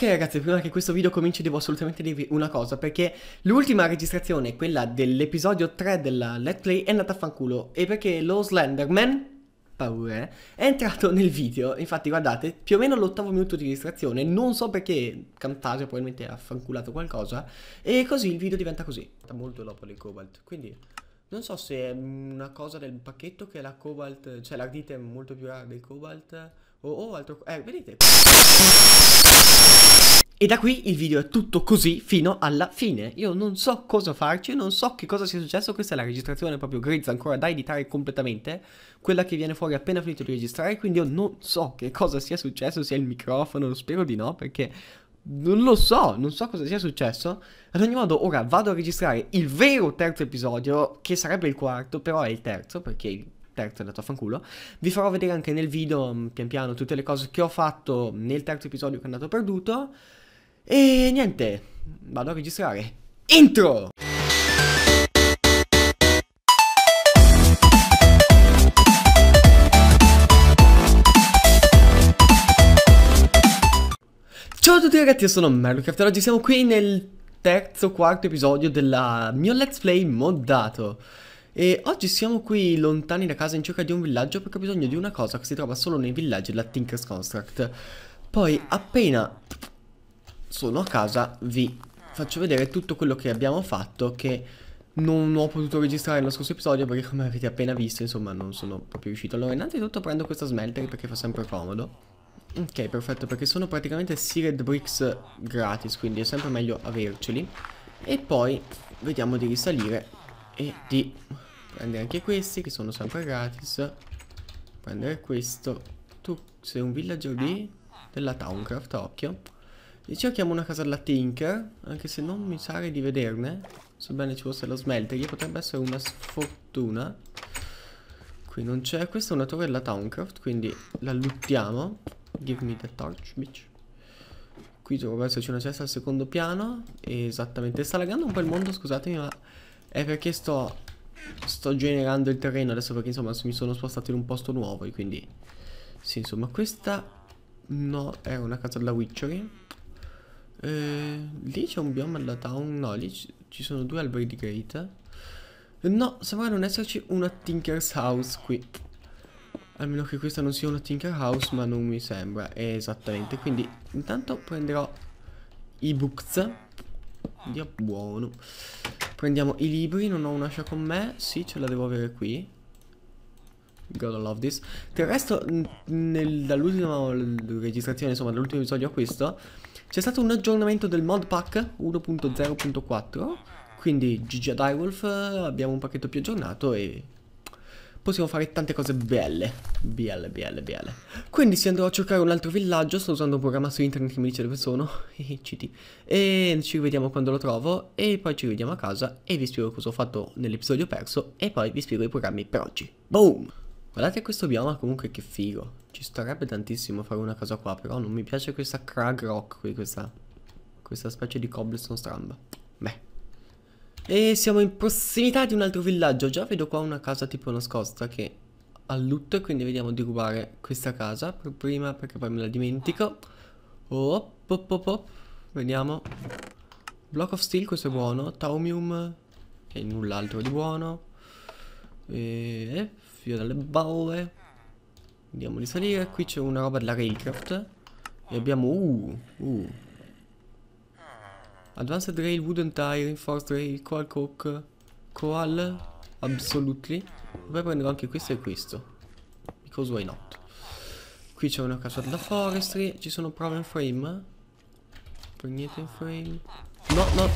Ok ragazzi, prima che questo video cominci devo assolutamente dirvi una cosa, perché l'ultima registrazione, quella dell'episodio 3 della Let's Play, è andata a fanculo, e perché lo Slenderman paura, eh? è entrato nel video, infatti guardate, più o meno l'ottavo minuto di registrazione, non so perché Camtasia probabilmente ha fanculato qualcosa, e così il video diventa così. Molto dopo le Cobalt, quindi non so se è una cosa del pacchetto che la Cobalt, cioè l'ardite è molto più rara del Cobalt, Oh, o altro... Eh, vedete? E da qui il video è tutto così fino alla fine. Io non so cosa farci, non so che cosa sia successo. Questa è la registrazione proprio grezza ancora da editare completamente. Quella che viene fuori appena finito di registrare. Quindi io non so che cosa sia successo, sia il microfono, spero di no, perché non lo so, non so cosa sia successo. Ad ogni modo, ora vado a registrare il vero terzo episodio, che sarebbe il quarto, però è il terzo, perché terzo è andato a fanculo. Vi farò vedere anche nel video, mm, pian piano, tutte le cose che ho fatto nel terzo episodio che è andato perduto. E niente, vado a registrare. Intro! Ciao a tutti ragazzi, io sono Merlucraft e oggi siamo qui nel terzo quarto episodio della mio let's play moddato e oggi siamo qui lontani da casa in cerca di un villaggio perché ho bisogno di una cosa che si trova solo nei villaggi della Tinker's Construct. Poi appena sono a casa vi faccio vedere tutto quello che abbiamo fatto che non ho potuto registrare nello scorso episodio perché come avete appena visto insomma non sono proprio riuscito. Allora innanzitutto prendo questa smelter perché fa sempre comodo. Ok perfetto perché sono praticamente seared bricks gratis quindi è sempre meglio averceli. E poi vediamo di risalire e di Prendere anche questi che sono sempre gratis Prendere questo Tu sei un villager di Della Towncraft, occhio E cerchiamo una casa alla Tinker Anche se non mi pare di vederne Sebbene ci fosse la smeltery Potrebbe essere una sfortuna Qui non c'è Questa è una torre della Towncraft Quindi la luttiamo Give me the torch, bitch Qui dovrebbe esserci una cesta al secondo piano Esattamente Sta laggando un po' il mondo, scusatemi ma È perché sto sto generando il terreno adesso perché insomma mi sono spostato in un posto nuovo e quindi... Sì, insomma, questa no, è una casa della Witchery. Eh, lì c'è un bioma della town, no, lì ci sono due alberi di great. No, sembra non esserci una Tinker's House qui. Almeno che questa non sia una Tinker House, ma non mi sembra. Eh, esattamente, quindi intanto prenderò i books. Dio buono. Prendiamo i libri, non ho un'ascia con me. Sì, ce la devo avere qui. God I love this. Del resto, dall'ultima registrazione, insomma, dall'ultimo episodio a questo, c'è stato un aggiornamento del mod pack 1.0.4. Quindi GG ad Iwolf abbiamo un pacchetto più aggiornato e possiamo fare tante cose belle. Belle, belle, belle. Quindi se andrò a cercare un altro villaggio, sto usando un programma su internet che mi dice dove sono. CT. E ci vediamo quando lo trovo. E poi ci vediamo a casa e vi spiego cosa ho fatto nell'episodio perso. E poi vi spiego i programmi per oggi. Boom! Guardate questo bioma comunque che figo. Ci starebbe tantissimo fare una casa qua, però non mi piace questa crag rock qui, questa, questa specie di cobblestone stramba. Beh. E siamo in prossimità di un altro villaggio. Già vedo qua una casa tipo nascosta che ha lutto e quindi vediamo di rubare questa casa per prima perché poi me la dimentico. Oh, pop, pop, pop. Vediamo. Block of Steel, questo è buono. Taumium, e null'altro di buono. E... Fio dalle balle. Andiamo di salire. Qui c'è una roba della Railcraft. E abbiamo... Uh, uh. Advanced rail, wooden tie, reinforced rail, coal coke, coal, absolutely. Poi prenderò anche questo e questo. Because why not? Qui c'è una cacciata da forestry, ci sono problem frame. Prendete in frame. No, no.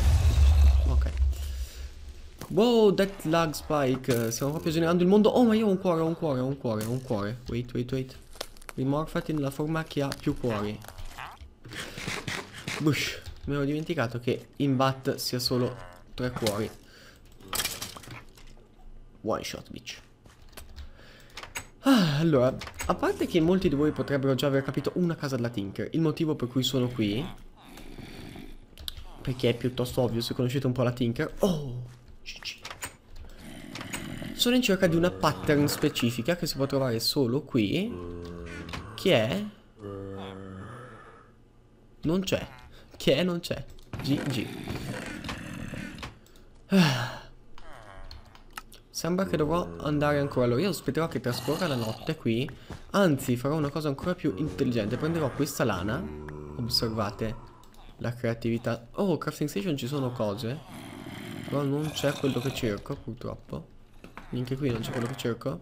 Ok. Wow, that lag spike. Stiamo proprio generando il mondo. Oh, ma io ho un cuore, ho un cuore, ho un cuore, ho un cuore. Wait, wait, wait. Rimorfati nella forma che ha più cuori. Bush. Mi ero dimenticato che in bat sia solo tre cuori. One shot, bitch. Ah, allora, a parte che molti di voi potrebbero già aver capito una casa della Tinker, il motivo per cui sono qui, perché è piuttosto ovvio se conoscete un po' la Tinker, oh, gg. Sono in cerca di una pattern specifica che si può trovare solo qui, che è... Non c'è. Che non c'è. GG. Ah. Sembra che dovrò andare ancora Allora io aspetterò che trascorra la notte qui Anzi farò una cosa ancora più intelligente Prenderò questa lana Osservate la creatività Oh crafting station ci sono cose Però non c'è quello che cerco purtroppo Neanche qui non c'è quello che cerco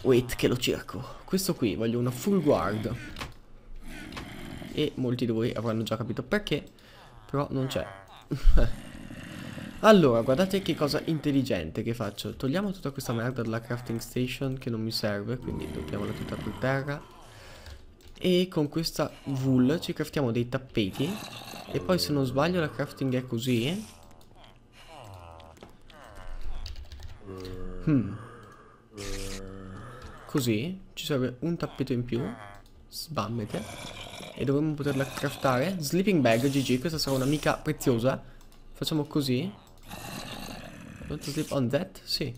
Wait che lo cerco Questo qui voglio una full guard e molti di voi avranno già capito perché, però non c'è. allora, guardate che cosa intelligente che faccio. Togliamo tutta questa merda dalla crafting station che non mi serve, quindi dobbiamola tutta per terra. E con questa wool ci craftiamo dei tappeti. E poi se non sbaglio la crafting è così, Hmm. Così ci serve un tappeto in più. Sbammete. E dovremmo poterla craftare Sleeping bag, GG, questa sarà un'amica preziosa Facciamo così Don't sleep on that? Sì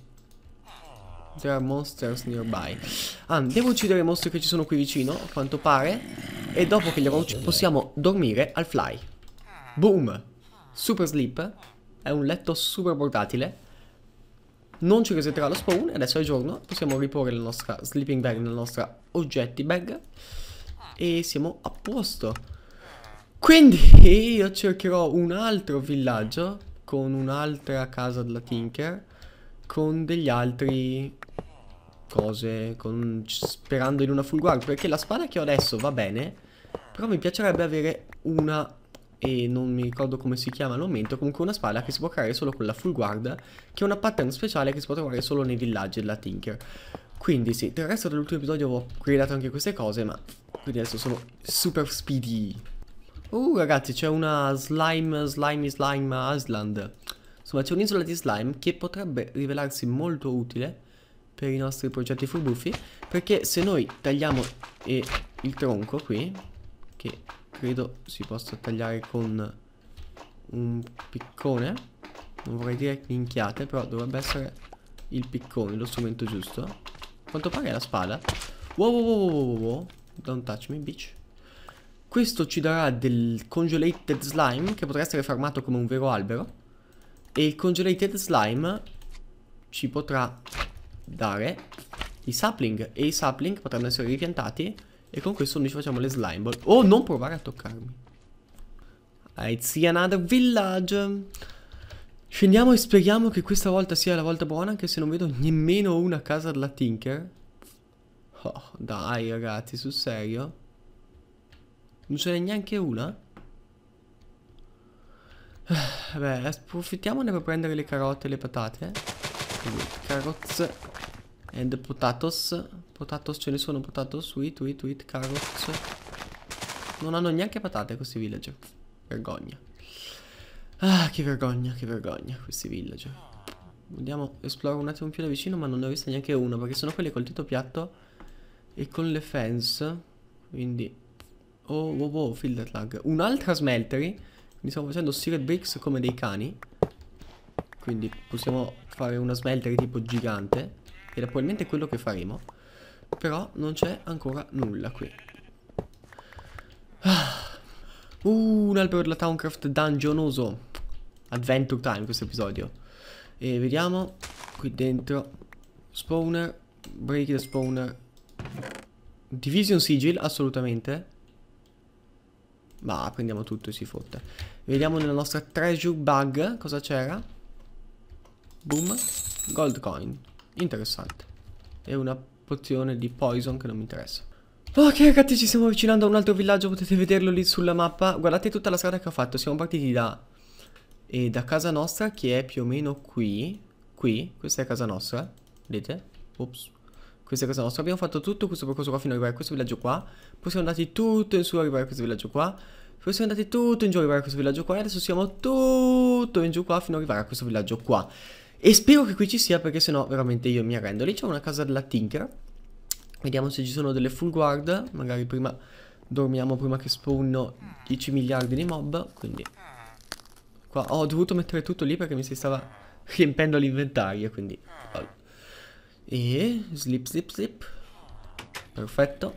There are monsters nearby Ah, devo uccidere i mostri che ci sono qui vicino A quanto pare E dopo che li avrò uccisi possiamo dormire al fly Boom Super sleep È un letto super portatile Non ci resetterà lo spawn Adesso è giorno Possiamo riporre la nostra sleeping bag Nella nostra oggetti bag e siamo a posto Quindi io cercherò un altro villaggio Con un'altra casa della Tinker Con degli altri cose con... Sperando in una full guard Perché la spada che ho adesso va bene Però mi piacerebbe avere una e non mi ricordo come si chiama al momento, comunque una spada che si può creare solo con la full guard, che è una pattern speciale che si può trovare solo nei villaggi della Tinker. Quindi sì, del resto dell'ultimo episodio avevo creato anche queste cose, ma quindi adesso sono super speedy. Uh, ragazzi, c'è una slime, slime, slime island. Insomma, c'è un'isola di slime che potrebbe rivelarsi molto utile per i nostri progetti furbuffi. Perché se noi tagliamo eh, il tronco qui, che credo si possa tagliare con un piccone, non vorrei dire minchiate, però dovrebbe essere il piccone, lo strumento giusto. A quanto pare è la spada. Wow, wow, wow, wow, wow, wow. Don't touch me, bitch. Questo ci darà del congelated slime che potrà essere farmato come un vero albero. E il congelated slime ci potrà dare i sapling. E i sapling potranno essere ripiantati. E con questo noi ci facciamo le slime ball. Oh, non provare a toccarmi. Ah, I see another village. Scendiamo e speriamo che questa volta sia la volta buona, anche se non vedo nemmeno una casa della Tinker. Oh, dai ragazzi, sul serio? Non ce n'è neanche una? Beh, approfittiamone per prendere le carote e le patate. Eh. Quindi, carrots and potatoes. Potatoes ce ne sono, potatoes, sweet, sweet, sweet, carrots. Non hanno neanche patate questi villager. Vergogna. Ah, che vergogna, che vergogna questi villager. Andiamo, esploro un attimo più da vicino ma non ne ho visto neanche uno, perché sono quelli col dito piatto e con le fence, quindi... Oh, wow, wow, filter lag. Un'altra smeltery. Quindi stiamo facendo steel bricks come dei cani. Quindi possiamo fare una smeltery tipo gigante. Ed è probabilmente quello che faremo. Però non c'è ancora nulla qui. Ah. Uh, un albero della Towncraft dungeonoso. Adventure time questo episodio. E vediamo qui dentro. Spawner. Break the spawner. Division Sigil, assolutamente. Ma prendiamo tutto e si fotte. Vediamo nella nostra treasure bug cosa c'era. Boom. Gold coin. Interessante. E una pozione di poison che non mi interessa. Oh, ok ragazzi ci stiamo avvicinando a un altro villaggio, potete vederlo lì sulla mappa. Guardate tutta la strada che ho fatto, siamo partiti da, eh, da casa nostra che è più o meno qui. Qui, questa è casa nostra, vedete? Ops, questa cosa nostra. Abbiamo fatto tutto questo percorso qua fino ad arrivare a questo villaggio qua. Poi siamo andati tutto in su arrivare a questo villaggio qua. Poi siamo andati tutto in giù arrivare a questo villaggio qua. E adesso siamo tutto in giù qua fino ad arrivare a questo villaggio qua. E spero che qui ci sia perché sennò veramente io mi arrendo. Lì c'è una casa della Tinker. Vediamo se ci sono delle full guard. Magari prima dormiamo prima che spawnno 10 miliardi di mob. Quindi qua ho dovuto mettere tutto lì perché mi si stava riempendo l'inventario. Quindi... Oh. E slip slip slip Perfetto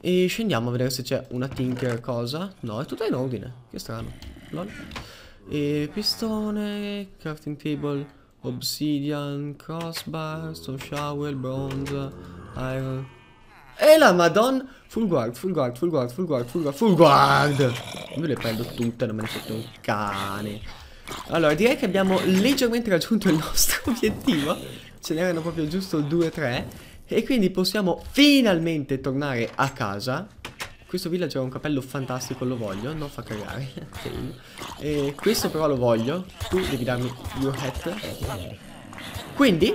E scendiamo a vedere se c'è una tinker cosa No è tutta in ordine Che strano Lol. E pistone Crafting table Obsidian Crossbar Stone shower Bronze Iron E la madonna Full guard Full guard Full guard Full guard Full guard Full guard Io le prendo tutte Non me ne fotte un cane allora, direi che abbiamo leggermente raggiunto il nostro obiettivo. Ce n'erano proprio giusto 2-3. E quindi possiamo finalmente tornare a casa. Questo villager ha un capello fantastico, lo voglio. Non fa cagare. e questo però lo voglio. Tu devi darmi your hat. Quindi,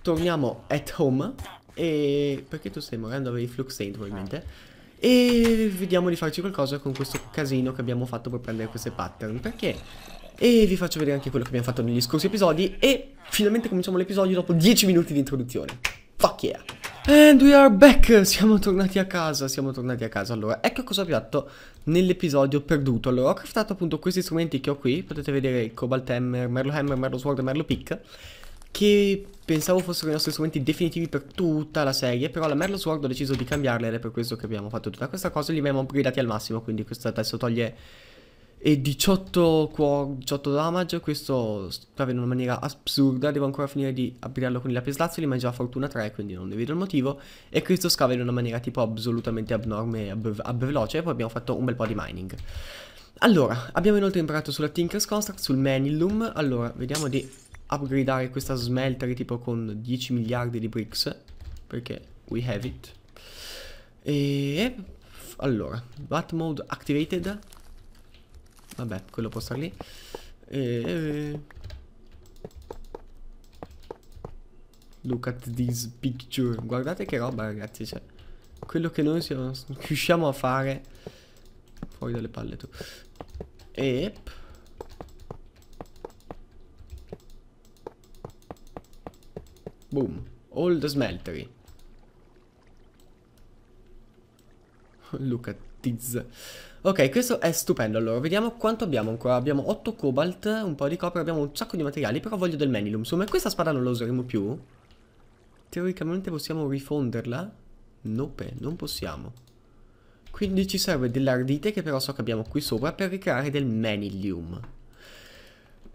torniamo at home. E... Perché tu stai morendo? Avevi flux saint ovviamente. E vediamo di farci qualcosa con questo casino che abbiamo fatto per prendere queste pattern Perché e vi faccio vedere anche quello che abbiamo fatto negli scorsi episodi E finalmente cominciamo l'episodio dopo 10 minuti di introduzione Fuck yeah And we are back, siamo tornati a casa, siamo tornati a casa Allora, ecco cosa ho fatto nell'episodio perduto Allora, ho craftato appunto questi strumenti che ho qui Potete vedere il Cobalt Hammer, Merlo Hammer, Merlo Sword e Merlo Pick Che pensavo fossero i nostri strumenti definitivi per tutta la serie Però la Merlo Sword ho deciso di cambiarla ed è per questo che abbiamo fatto tutta questa cosa Li abbiamo upgradati al massimo, quindi questo adesso toglie e 18 18 damage, questo proprio in una maniera assurda, devo ancora finire di aprirlo con i lapislazzoli, ma è già fortuna 3, quindi non ne vedo il motivo, e questo scava in una maniera tipo assolutamente abnorme e ab abveloce, e poi abbiamo fatto un bel po' di mining. Allora, abbiamo inoltre imparato sulla Tinker's Construct, sul Manilum, allora, vediamo di upgradare questa smelter tipo con 10 miliardi di bricks, perché we have it. E... Allora, bat mode activated, Vabbè, quello può stare lì. E... Look at this picture. Guardate che roba, ragazzi. Cioè, quello che noi siamo, riusciamo a fare. Fuori dalle palle tu. E... Boom. Old smeltery. Look at this. Ok, questo è stupendo. Allora, vediamo quanto abbiamo ancora. Abbiamo 8 cobalt, un po' di copra, abbiamo un sacco di materiali, però voglio del menilum. Insomma, questa spada non la useremo più. Teoricamente possiamo rifonderla? Nope, non possiamo. Quindi ci serve dell'ardite che però so che abbiamo qui sopra per ricreare del menilium.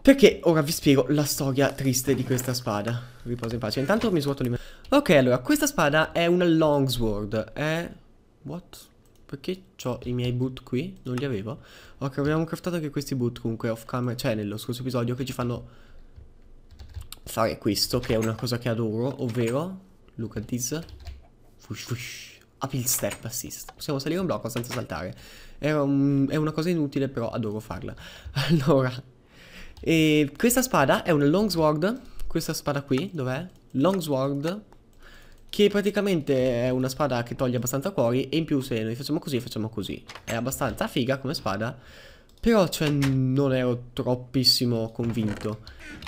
Perché ora vi spiego la storia triste di questa spada. Riposo in pace. Intanto mi svuoto di me. Ok, allora, questa spada è una longsword. È... What? Perché ho i miei boot qui? Non li avevo? Ok, abbiamo craftato anche questi boot comunque off camera, cioè nello scorso episodio, che ci fanno fare questo, che è una cosa che adoro, ovvero... Look at this. Fush, fush. Up step assist. Possiamo salire un blocco senza saltare. Un, è una cosa inutile, però adoro farla. Allora, questa spada è una long sword. Questa spada qui, dov'è? Long sword che praticamente è una spada che toglie abbastanza cuori E in più se noi facciamo così facciamo così È abbastanza figa come spada Però cioè non ero troppissimo convinto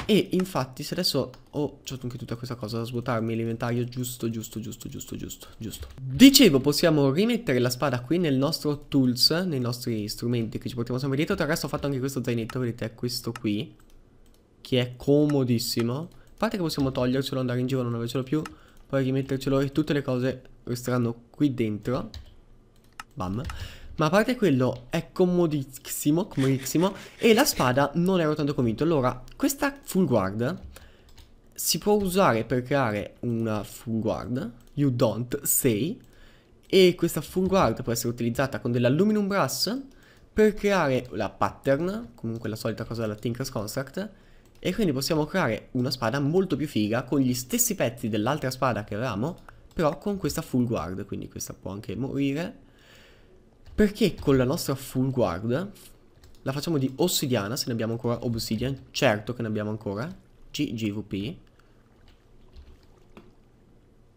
E infatti se adesso Oh c'ho anche tutta questa cosa da svuotarmi l'inventario Giusto giusto giusto giusto giusto giusto Dicevo possiamo rimettere la spada qui nel nostro tools Nei nostri strumenti che ci portiamo sempre dietro Tra l'altro ho fatto anche questo zainetto Vedete questo qui Che è comodissimo A parte che possiamo togliercelo andare in giro non avercelo più poi rimettercelo e tutte le cose resteranno qui dentro. Bam. Ma a parte quello è comodissimo, comodissimo e la spada non ero tanto convinto. Allora, questa full guard si può usare per creare una full guard, you don't say, e questa full guard può essere utilizzata con dell'aluminum brass per creare la pattern, comunque la solita cosa della Tinker's Construct, e quindi possiamo creare una spada molto più figa con gli stessi pezzi dell'altra spada che avevamo, però con questa full guard, quindi questa può anche morire, perché con la nostra full guard la facciamo di ossidiana, se ne abbiamo ancora obsidian, certo che ne abbiamo ancora, GGVP,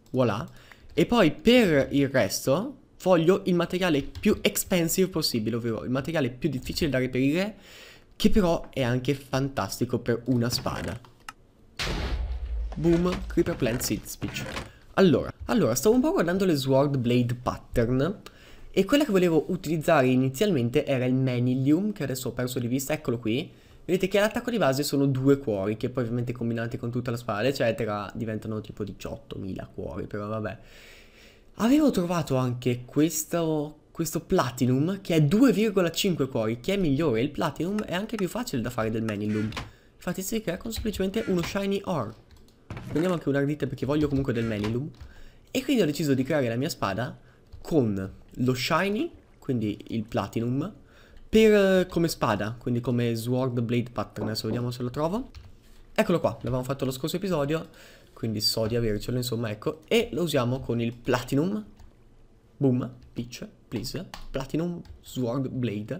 voilà, e poi per il resto voglio il materiale più expensive possibile, ovvero il materiale più difficile da reperire, che però è anche fantastico per una spada. Boom, Creeper Plant Seed Speech. Allora, allora, stavo un po' guardando le Sword Blade Pattern e quella che volevo utilizzare inizialmente era il Manilium, che adesso ho perso di vista, eccolo qui. Vedete che all'attacco di base sono due cuori, che poi ovviamente combinati con tutta la spada, eccetera, diventano tipo 18.000 cuori, però vabbè. Avevo trovato anche questo questo Platinum che è 2,5 cuori, che è migliore. Il Platinum è anche più facile da fare del Manilum. Infatti si crea con semplicemente uno Shiny Ore. Prendiamo anche un'ardita perché voglio comunque del Manilum. E quindi ho deciso di creare la mia spada con lo Shiny, quindi il Platinum, per, eh, come spada, quindi come Sword Blade Pattern. Adesso vediamo se lo trovo. Eccolo qua, l'avevamo fatto lo scorso episodio, quindi so di avercelo, insomma, ecco. E lo usiamo con il Platinum, Boom, Peach, Please, Platinum, Sword, Blade.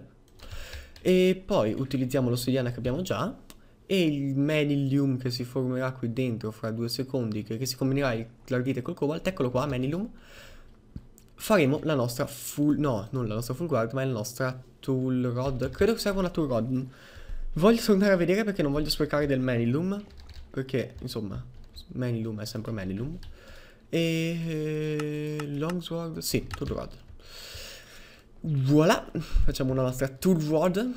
E poi utilizziamo l'ossidiana che abbiamo già e il Menilium che si formerà qui dentro fra due secondi, che, che si combinerà il clardite col cobalt, eccolo qua, Menilium. Faremo la nostra full, no, non la nostra full guard, ma la nostra tool rod. Credo che serva una tool rod. Voglio tornare a vedere perché non voglio sprecare del Menilium, perché, insomma, Menilium è sempre Menilium. E... Eh, Longsword? Sì, Toolrod. Voilà, facciamo una nostra Toolrod.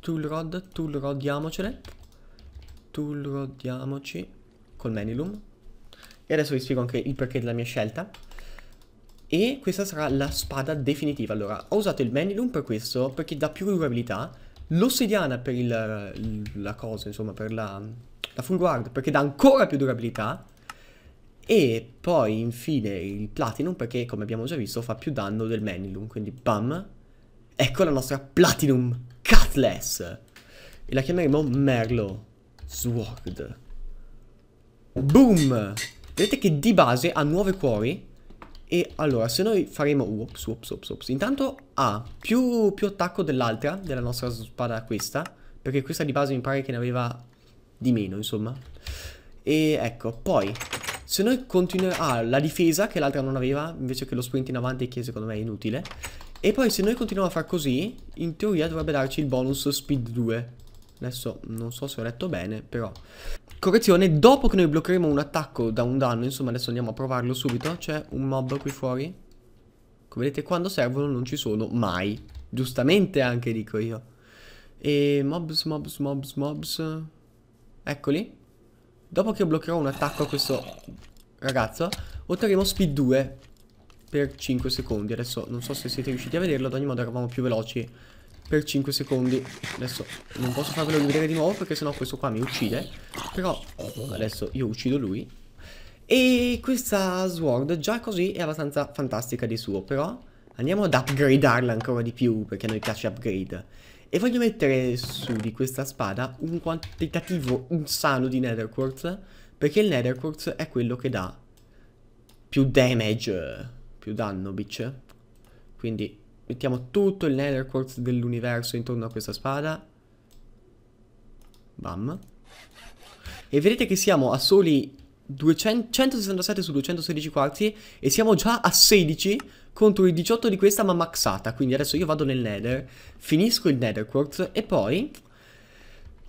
Toolrod, Toolrodiamocene. Toolrodiamoci col Menilum. E adesso vi spiego anche il perché della mia scelta. E questa sarà la spada definitiva. Allora, ho usato il Menilum per questo, perché dà più durabilità. L'ossidiana per il, la cosa, insomma, per la, la full guard, perché dà ancora più durabilità. E poi infine il Platinum perché come abbiamo già visto fa più danno del Menilum, quindi bam, ecco la nostra Platinum Cutlass. E la chiameremo Merlo Sword. Boom! Vedete che di base ha nuove cuori e allora, se noi faremo... Ups, ups, ups, ups. Intanto ha più, più, attacco dell'altra, della nostra spada questa. Perché questa di base mi pare che ne aveva di meno, insomma. E ecco, poi se noi continuiamo... Ah, la difesa che l'altra non aveva, invece che lo sprint in avanti che secondo me è inutile. E poi se noi continuiamo a far così, in teoria dovrebbe darci il bonus speed 2. Adesso non so se ho letto bene, però... Correzione, dopo che noi bloccheremo un attacco da un danno, insomma adesso andiamo a provarlo subito, c'è un mob qui fuori. Come vedete quando servono non ci sono mai. Giustamente anche dico io. E mobs, mobs, mobs, mobs. Eccoli. Dopo che bloccherò un attacco a questo ragazzo, otterremo speed 2 per 5 secondi. Adesso non so se siete riusciti a vederlo, ad ogni modo eravamo più veloci per 5 secondi. Adesso non posso farvelo rivedere di nuovo perché sennò questo qua mi uccide. Però adesso io uccido lui. E questa sword già così è abbastanza fantastica di suo, però andiamo ad upgradarla ancora di più perché a noi piace upgrade. E voglio mettere su di questa spada un quantitativo insano di nether quartz, perché il nether quartz è quello che dà più damage, più danno, bitch. Quindi mettiamo tutto il nether quartz dell'universo intorno a questa spada. Bam. E vedete che siamo a soli 200, 167 su 216 quarti e siamo già a 16 contro i 18 di questa ma maxata. Quindi adesso io vado nel nether, finisco il nether quartz e poi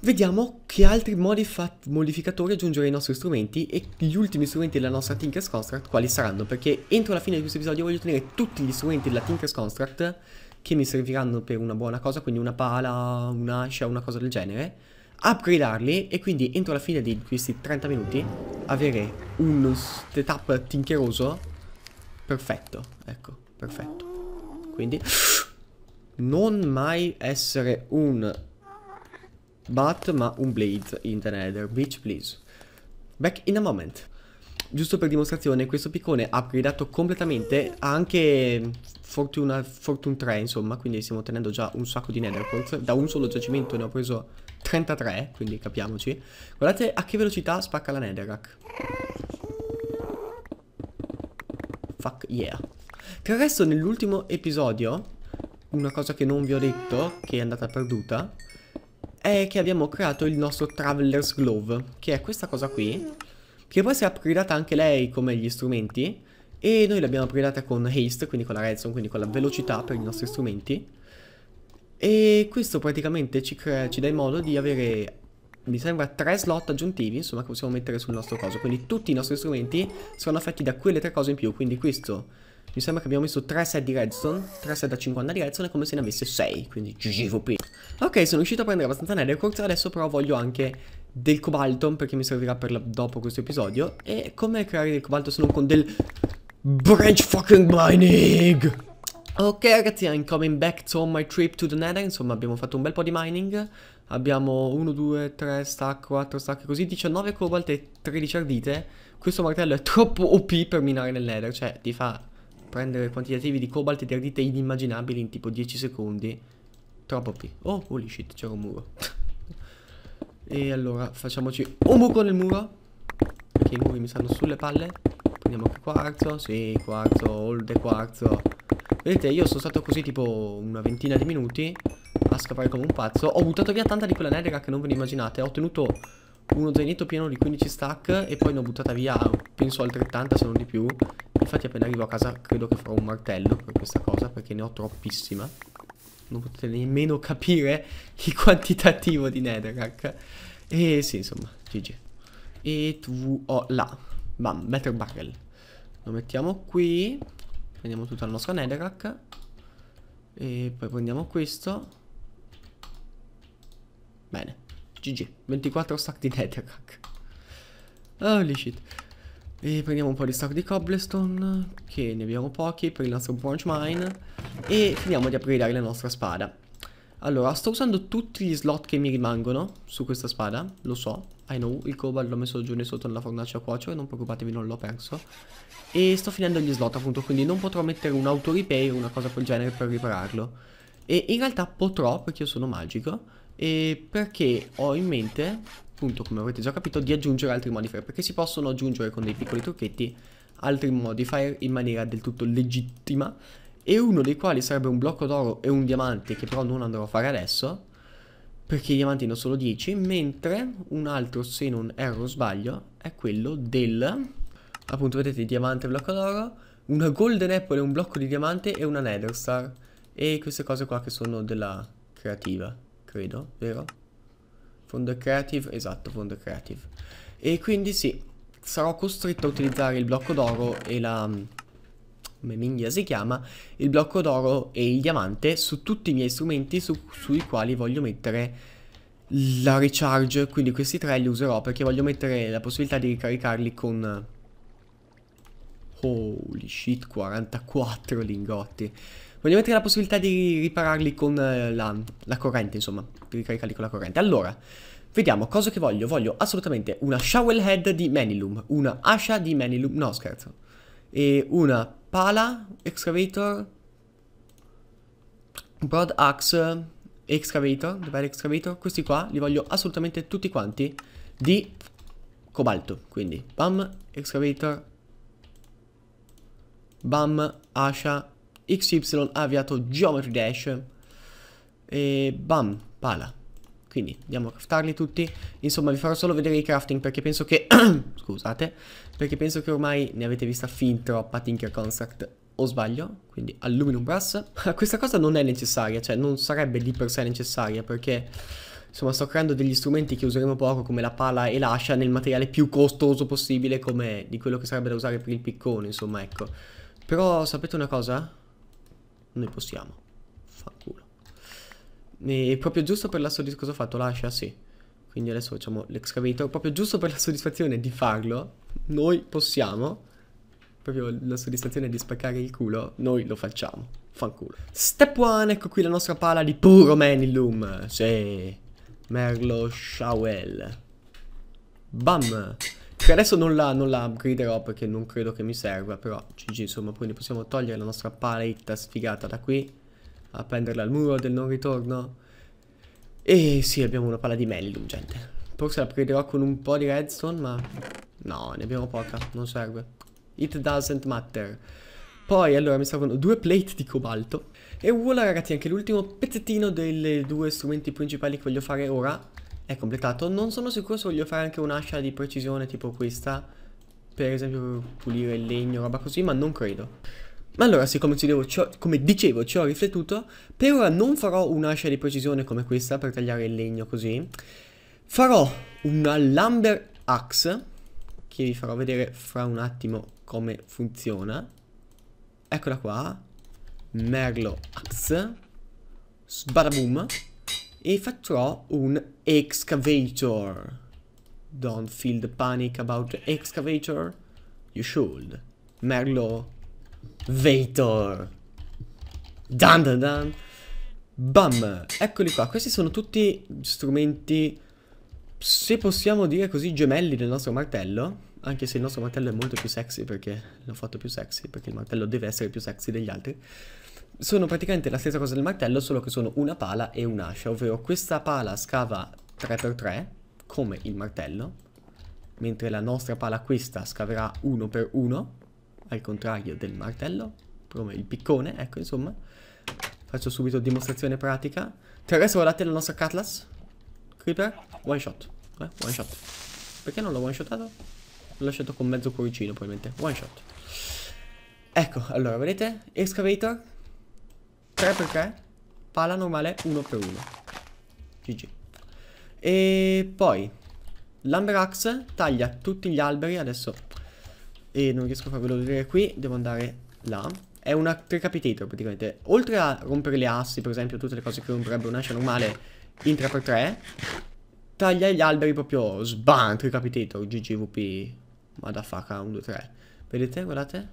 vediamo che altri modificatori aggiungere ai nostri strumenti e gli ultimi strumenti della nostra Tinker's Construct quali saranno. Perché entro la fine di questo episodio voglio ottenere tutti gli strumenti della Tinker's Construct che mi serviranno per una buona cosa, quindi una pala, un'ascia, una cosa del genere upgradarli e quindi entro la fine di questi 30 minuti avere un setup tinkeroso perfetto, ecco, perfetto. Quindi non mai essere un bat ma un blade in the nether, bitch please. Back in a moment. Giusto per dimostrazione, questo piccone ha upgradato completamente, ha anche Fortuna, Fortune 3, insomma, quindi stiamo ottenendo già un sacco di nether Da un solo giacimento ne ho preso 33, quindi capiamoci. Guardate a che velocità spacca la netherrack. Fuck yeah. Tra il resto, nell'ultimo episodio, una cosa che non vi ho detto, che è andata perduta, è che abbiamo creato il nostro Traveler's Glove, che è questa cosa qui, che poi si è upgradata anche lei come gli strumenti e noi l'abbiamo upgradata con haste, quindi con la redstone, quindi con la velocità per i nostri strumenti e questo praticamente ci, ci dà in modo di avere mi sembra tre slot aggiuntivi insomma che possiamo mettere sul nostro coso quindi tutti i nostri strumenti saranno affetti da quelle tre cose in più quindi questo mi sembra che abbiamo messo 3 set di redstone 3 set da 50 di redstone come se ne avesse 6 quindi GGVP ok sono riuscito a prendere abbastanza nethercourt adesso però voglio anche del cobalto, perché mi servirà per la, dopo questo episodio, e come creare del cobalto se non con del branch fucking mining! Ok ragazzi, I'm coming back to my trip to the nether, insomma abbiamo fatto un bel po' di mining, abbiamo 1, 2, 3 stack, 4 stack, così 19 cobalt e 13 ardite, questo martello è troppo OP per minare nel nether, cioè ti fa prendere quantitativi di cobalt e di ardite inimmaginabili in tipo 10 secondi, troppo OP, oh holy shit c'era un muro e allora facciamoci un buco nel muro Che i muri mi stanno sulle palle Prendiamo anche quarzo Sì, quarzo, old quarzo Vedete, io sono stato così tipo una ventina di minuti A scappare come un pazzo Ho buttato via tanta di quella nedera che non ve ne immaginate Ho ottenuto uno zainetto pieno di 15 stack E poi ne ho buttata via, penso altrettanta se non di più Infatti appena arrivo a casa credo che farò un martello per questa cosa Perché ne ho troppissima non potete nemmeno capire il quantitativo di netherrack. E sì, insomma, GG. E tu ho oh, là. Bam, metal barrel. Lo mettiamo qui. Prendiamo tutto il nostro netherrack. E poi prendiamo questo. Bene. GG. 24 stack di netherrack. Holy shit. E prendiamo un po' di stock di cobblestone, che ne abbiamo pochi per il nostro bronze mine. E finiamo di upgradare la nostra spada. Allora, sto usando tutti gli slot che mi rimangono su questa spada, lo so, I know, il cobalt l'ho messo giù lì sotto nella fornace a cuocere, non preoccupatevi, non l'ho perso. E sto finendo gli slot appunto, quindi non potrò mettere un auto repair o una cosa del genere per ripararlo. E in realtà potrò, perché io sono magico, e perché ho in mente appunto come avete già capito di aggiungere altri modifier perché si possono aggiungere con dei piccoli trucchetti altri modifier in maniera del tutto legittima e uno dei quali sarebbe un blocco d'oro e un diamante che però non andrò a fare adesso perché i diamanti ne sono 10 mentre un altro se non erro sbaglio è quello del appunto vedete diamante e blocco d'oro una golden apple un blocco di diamante e una nether star e queste cose qua che sono della creativa credo vero? Fondo creative, esatto, fondo creative. E quindi sì, sarò costretto a utilizzare il blocco d'oro e la... Mm, come minghia si chiama? Il blocco d'oro e il diamante su tutti i miei strumenti su, sui quali voglio mettere la recharge, quindi questi tre li userò perché voglio mettere la possibilità di ricaricarli con... Eh, holy shit, 44 lingotti. Voglio mettere la possibilità di ripararli con eh, la, la corrente, insomma, di ricaricarli con la corrente. Allora, vediamo, cosa che voglio? Voglio assolutamente una shovel head di Manilum, una Asha di Manilum, no scherzo, e una pala, excavator, broad axe, excavator, dov'è l'excavator? Questi qua li voglio assolutamente tutti quanti di cobalto, quindi bam, excavator, bam, ascia, XY ha avviato Geometry Dash e bam, pala. Quindi andiamo a craftarli tutti. Insomma, vi farò solo vedere i crafting perché penso che... scusate. Perché penso che ormai ne avete vista fin troppa Tinker Construct. O sbaglio? Quindi Aluminum Brass. Questa cosa non è necessaria, cioè non sarebbe di per sé necessaria perché... Insomma, sto creando degli strumenti che useremo poco come la pala e l'ascia nel materiale più costoso possibile come di quello che sarebbe da usare per il piccone, insomma, ecco. Però sapete una cosa? Noi possiamo. Fanculo. E proprio giusto per la soddisfazione. Cosa ho fatto? Lascia, sì. Quindi adesso facciamo l'excavator. Proprio giusto per la soddisfazione di farlo. Noi possiamo. Proprio la soddisfazione di spaccare il culo. Noi lo facciamo. Fanculo. Step one, Ecco qui la nostra pala di puro Manilum. Sì. Merlo Shawel. Bam. Che adesso non la, non la upgraderò perché non credo che mi serva, però GG insomma, quindi possiamo togliere la nostra paletta sfigata da qui, appenderla al muro del non ritorno. E sì, abbiamo una pala di Mellum, gente. Forse la upgraderò con un po' di redstone, ma no, ne abbiamo poca, non serve. It doesn't matter. Poi, allora, mi servono due plate di cobalto. E voilà, ragazzi, anche l'ultimo pezzettino dei due strumenti principali che voglio fare ora è completato. Non sono sicuro se voglio fare anche un'ascia di precisione tipo questa, per esempio pulire il legno, roba così, ma non credo. Ma allora, siccome ci devo, come dicevo, ci ho riflettuto, per ora non farò un'ascia di precisione come questa per tagliare il legno così. Farò una lumber axe, che vi farò vedere fra un attimo come funziona. Eccola qua, merlo axe, sbada boom e farò un excavator. Don't feel the panic about the excavator. You should. Merlo. Vator. Dun dun dun. Bam. Eccoli qua. Questi sono tutti strumenti, se possiamo dire così, gemelli del nostro martello. Anche se il nostro martello è molto più sexy perché l'ho fatto più sexy, perché il martello deve essere più sexy degli altri sono praticamente la stessa cosa del martello, solo che sono una pala e un'ascia, ovvero questa pala scava 3x3, come il martello, mentre la nostra pala questa scaverà 1x1, al contrario del martello, come il piccone, ecco insomma. Faccio subito dimostrazione pratica. Terrestre, guardate la nostra Cutlass. Creeper, one shot. Eh, one shot. Perché non l'ho one shotato? L'ho lasciato con mezzo cuoricino, probabilmente. One shot. Ecco, allora, vedete? Excavator, 3 per 3 pala normale 1 per 1 GG e poi l'Amberax taglia tutti gli alberi adesso e non riesco a farvelo vedere qui devo andare là è una tricapitator praticamente oltre a rompere le assi per esempio tutte le cose che romperebbe un'ascia normale in 3x3 taglia gli alberi proprio sban tricapitator ggvp madafaka 1 2 3 vedete guardate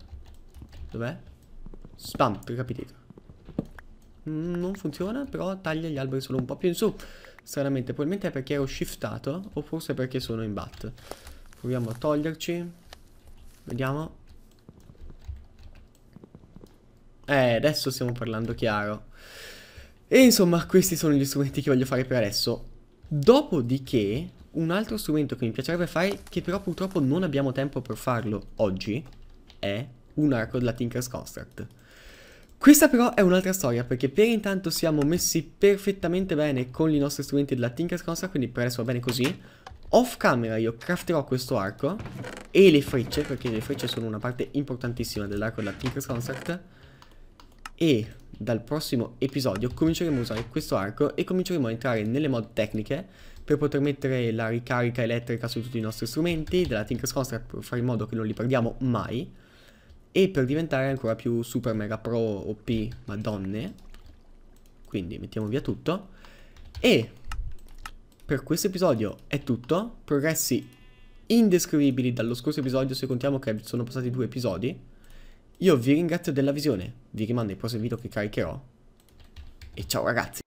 dov'è spam tricapitator Mm, non funziona, però taglia gli alberi solo un po' più in su. Stranamente, probabilmente è perché ero shiftato, o forse perché sono in bat. Proviamo a toglierci. Vediamo. Eh, adesso stiamo parlando chiaro. E insomma, questi sono gli strumenti che voglio fare per adesso. Dopodiché, un altro strumento che mi piacerebbe fare, che però purtroppo non abbiamo tempo per farlo oggi, è un arco della Tinker's Construct. Questa però è un'altra storia perché per intanto siamo messi perfettamente bene con i nostri strumenti della Tinker's Construct quindi per adesso va bene così Off camera io crafterò questo arco e le frecce perché le frecce sono una parte importantissima dell'arco della Tinker's Construct e dal prossimo episodio cominceremo a usare questo arco e cominceremo a entrare nelle mod tecniche per poter mettere la ricarica elettrica su tutti i nostri strumenti della Tinker's Construct per fare in modo che non li perdiamo mai e per diventare ancora più super mega pro OP madonne quindi mettiamo via tutto e per questo episodio è tutto progressi indescrivibili dallo scorso episodio se contiamo che sono passati due episodi io vi ringrazio della visione vi rimando ai prossimi video che caricherò e ciao ragazzi